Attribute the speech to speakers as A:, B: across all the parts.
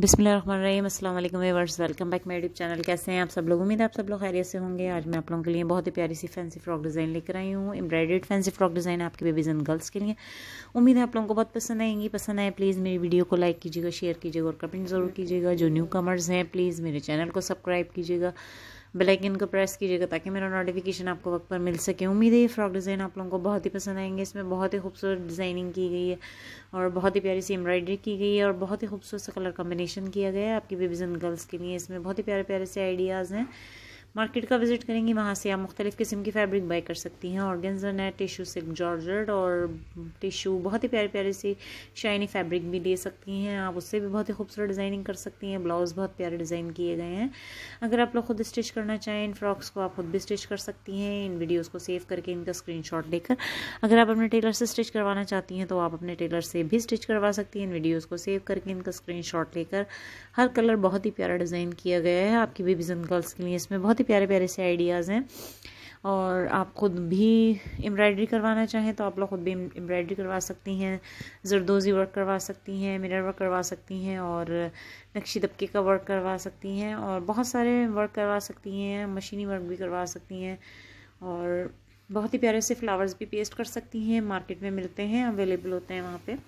A: बिसमिल अस्सलाम वालेकुम welcome back मेरे यूट्यूब चैनल कैसे हैं आप सब लोग उम्मीद है आप सब लोग खैरियत से होंगे आज मैं आप लोगों के लिए बहुत ही प्यारी सी फैंसी फ्रॉक डिज़ाइन लेकर आई हूँ एम्ब्रॉडेड फैंसी फ्रॉक डिज़ाइन है आपके बेबीज़ एंड गर्ल्स के लिए उम्मीद है आप लोगों को बहुत पसंद आएंगी पसंद आए प्लीज़ मेरी वीडियो को लाइक कीजिएगा शेयर कीजिएगा और कमेंट ज़रूर कीजिएगा जो न्यू कमर्स हैं प्लीज़ मेरे चैनल को सब्सक्राइब कीजिएगा बेल आइकन को प्रेस कीजिएगा ताकि मेरा नोटिफिकेशन आपको वक्त पर मिल सके उम्मीद है ये फ्रॉक डिज़ाइन आप लोगों को बहुत ही पसंद आएंगे इसमें बहुत ही खूबसूरत डिज़ाइनिंग की गई है और बहुत ही प्यारी सी एम्ब्रॉयडरी की गई है और बहुत ही खूबसूरत सा कलर कॉम्बिनेशन किया गया है आपकी बेबीज एंड गर्ल्स के लिए इसमें बहुत ही प्यारे प्यारे से आइडियाज़ हैं मार्केट का विजिट करेंगी वहाँ से आप मुख्तलिफ़ किस्म की फैब्रिक बाई कर सकती हैं ऑर्गेन्जन है टिशू से जॉर्जर्ड और टिशू बहुत ही प्यारे प्यारे से शाइनी फैब्रिक भी ले सकती हैं आप उससे भी बहुत ही खूबसूरत डिज़ाइनिंग कर सकती हैं ब्लाउज़ बहुत प्यारे डिज़ाइन किए गए हैं अगर आप लोग खुद स्टिच करना चाहें इन फ्रॉक्स को आप खुद भी स्टिच कर सकती हैं इन वीडियोज़ को सेव करके इनका स्क्रीन लेकर अगर आप अपने टेलर से स्टिच करवाना चाहती हैं तो आप अपने टेलर से भी स्टिच करवा सकती हैं इन वीडियोज़ को सेव करके इनका स्क्रीन लेकर हर कलर बहुत ही प्यारा डिज़ाइन किया गया है आपकी बेबीज एंड गर्ल्स के लिए इसमें बहुत ही प्यारे प्यारे से आइडियाज़ हैं और आप ख़ुद भी एम्ब्रॉयडरी करवाना चाहें तो आप लोग ख़ुद भी एम्ब्रॉयडरी करवा सकती हैं जरदोज़ी वर्क करवा सकती हैं मिरर वर्क करवा सकती हैं और नक्शी दबके का वर्क करवा सकती हैं और बहुत सारे वर्क करवा सकती हैं मशीनी वर्क भी करवा सकती हैं और बहुत ही प्यारे से फ्लावर्स भी पेस्ट कर सकती हैं मार्केट में मिलते हैं अवेलेबल होते हैं वहाँ पर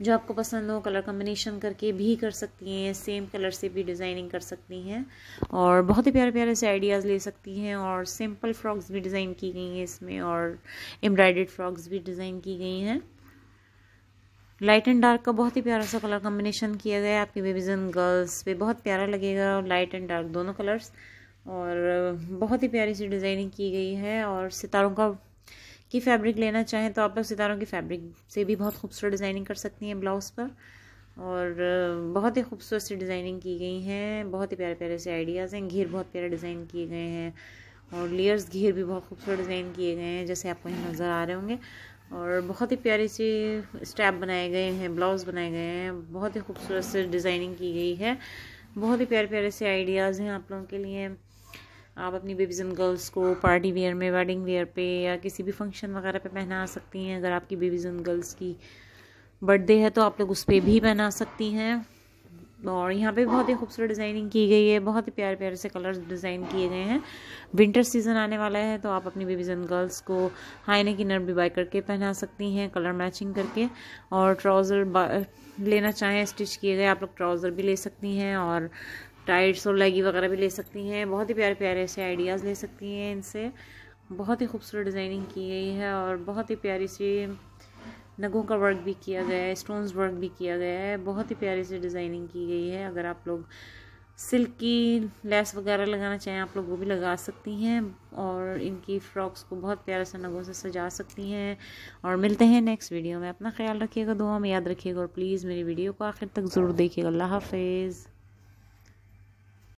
A: जो आपको पसंद हो कलर कम्बिनेशन करके भी कर सकती हैं सेम कलर से भी डिज़ाइनिंग कर सकती हैं और बहुत ही प्यारे प्यारे से आइडियाज़ ले सकती हैं और सिंपल फ्रॉक्स भी डिज़ाइन की गई हैं इसमें और एम्ब्रॉयडेड फ्रॉक्स भी डिज़ाइन की गई हैं लाइट एंड डार्क का बहुत ही प्यारा सा कलर कम्बिनेशन किया गया है आपकी बेबीज एंड गर्ल्स पे बहुत प्यारा लगेगा और लाइट एंड डार्क दोनों कलर्स और बहुत ही प्यारी सी डिज़ाइनिंग की गई है और सितारों का की फैब्रिक लेना चाहें तो आप लोग सितारों की फैब्रिक से भी बहुत खूबसूरत डिज़ाइनिंग कर सकती हैं ब्लाउज़ पर और बहुत ही खूबसूरत सी डिज़ाइनिंग की गई हैं बहुत ही प्यारे प्यारे से आइडियाज़ हैं घेर बहुत प्यारे डिज़ाइन किए गए हैं और लेयर्स घेर भी बहुत खूबसूरत डिज़ाइन किए गए हैं जैसे आपको यहाँ नज़र आ रहे होंगे और बहुत ही प्यारी सी स्टैप बनाए गए हैं ब्लाउज़ बनाए गए हैं बहुत ही खूबसूरत से डिज़ाइनिंग की गई है बहुत ही प्यारे प्यारे से आइडियाज़ हैं आप लोगों के लिए आप अपनी बेबीज़ एंड गर्ल्स को पार्टी वेयर में वेडिंग वेयर पे या किसी भी फंक्शन वगैरह पे पहना सकती हैं अगर आपकी बेबीज़ एंड गर्ल्स की बर्थडे है तो आप लोग उस पर भी पहना सकती हैं और यहाँ पे बहुत ही खूबसूरत डिज़ाइनिंग की गई है बहुत ही प्यारे प्यारे से कलर्स डिज़ाइन किए गए हैं विंटर सीज़न आने वाला है तो आप अपनी बेबीज़ एंड गर्ल्स को हाई नेक इनर भी बाई करके पहना सकती हैं कलर मैचिंग करके और ट्राउज़र लेना चाहें स्टिच किए गए आप लोग ट्राउज़र भी ले सकती हैं और टाइट्स और लेगी वगैरह भी ले सकती हैं बहुत ही प्यारे प्यारे से आइडियाज़ ले सकती हैं इनसे बहुत ही खूबसूरत डिज़ाइनिंग की गई है और बहुत ही प्यारी सी नगों का वर्क भी किया गया है स्टोन्स वर्क भी किया गया है बहुत ही प्यारी सी डिज़ाइनिंग की गई है अगर आप लोग सिल्क की लेस वगैरह लगाना चाहें आप लोग वो भी लगा सकती हैं और इनकी फ़्रॉक्स को बहुत प्यारा से नगों से सजा सकती हैं और मिलते हैं नेक्स्ट वीडियो में अपना ख्याल रखिएगा दुआ में याद रखिएगा और प्लीज़ मेरी वीडियो को आखिर तक ज़रूर देखिएगा अल्लाह हाफिज़